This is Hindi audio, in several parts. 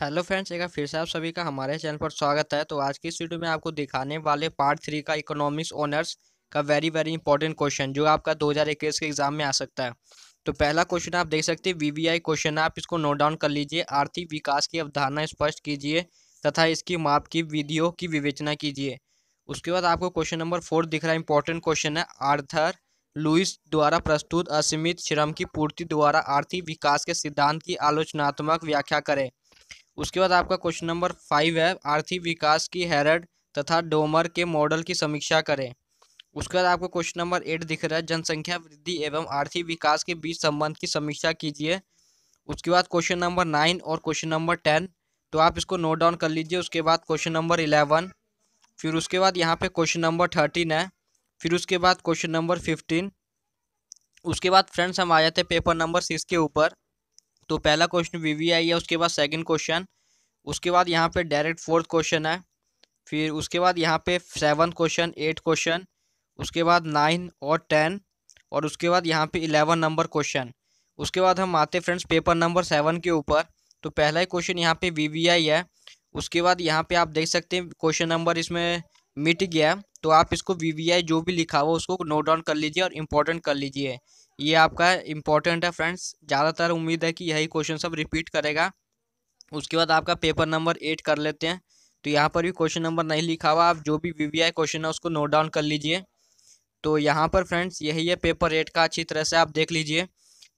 हेलो फ्रेंड्स एक फिर से आप सभी का हमारे चैनल पर स्वागत है तो आज की इस वीडियो में आपको दिखाने वाले पार्ट थ्री का इकोनॉमिक्स ऑनर्स का वेरी वेरी इंपॉर्टेंट क्वेश्चन जो आपका 2021 के एग्जाम में आ सकता है तो पहला क्वेश्चन आप देख सकते हैं वीवीआई क्वेश्चन है आप इसको नोट डाउन कर लीजिए आर्थिक विकास की अवधारणा स्पष्ट कीजिए तथा इसकी माप की विधियों की विवेचना कीजिए उसके बाद आपको क्वेश्चन नंबर फोर दिख रहा है इंपॉर्टेंट क्वेश्चन है आर्थर लुइस द्वारा प्रस्तुत असीमित श्रम की पूर्ति द्वारा आर्थिक विकास के सिद्धांत की आलोचनात्मक व्याख्या करें उसके बाद आपका क्वेश्चन नंबर फाइव है आर्थिक विकास की हैरड तथा डोमर के मॉडल की समीक्षा करें उसके बाद आपको क्वेश्चन नंबर एट दिख रहा है जनसंख्या वृद्धि एवं आर्थिक विकास के बीच संबंध की समीक्षा कीजिए उसके बाद क्वेश्चन नंबर नाइन और क्वेश्चन नंबर टेन तो आप इसको नोट डाउन कर लीजिए उसके बाद क्वेश्चन नंबर इलेवन फिर उसके बाद यहाँ पे क्वेश्चन नंबर थर्टीन है फिर उसके बाद क्वेश्चन नंबर फिफ्टीन उसके बाद फ्रेंड्स हम आ जाते हैं पेपर नंबर सिक्स के ऊपर तो पहला क्वेश्चन वी वी आई है उसके बाद सेकेंड क्वेश्चन उसके बाद यहाँ पे डायरेक्ट फोर्थ क्वेश्चन है फिर उसके बाद यहाँ पे सेवन क्वेश्चन एट क्वेश्चन उसके बाद नाइन और टेन और उसके बाद यहाँ पे इलेवन नंबर क्वेश्चन उसके बाद हम आते फ्रेंड्स पेपर नंबर सेवन के ऊपर तो पहला ही क्वेश्चन यहाँ पे वी है उसके बाद यहाँ पे आप देख सकते हैं क्वेश्चन नंबर इसमें मिट गया तो आप इसको वी जो भी लिखा हुआ उसको नोट डाउन कर लीजिए और इम्पोर्टेंट कर लीजिए ये आपका इम्पोर्टेंट है फ्रेंड्स ज़्यादातर उम्मीद है कि यही क्वेश्चन सब रिपीट करेगा उसके बाद आपका पेपर नंबर एट कर लेते हैं तो यहाँ पर भी क्वेश्चन नंबर नहीं लिखा हुआ आप जो भी वीवीआई क्वेश्चन है उसको नोट डाउन कर लीजिए तो यहाँ पर फ्रेंड्स यही है पेपर एट का अच्छी तरह से आप देख लीजिए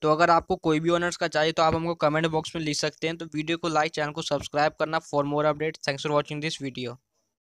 तो अगर आपको कोई भी ऑनर्स का चाहिए तो आप हमको कमेंट बॉक्स में लिख सकते हैं तो वीडियो को लाइक चैनल को सब्सक्राइब करना for more update thanks for watching this video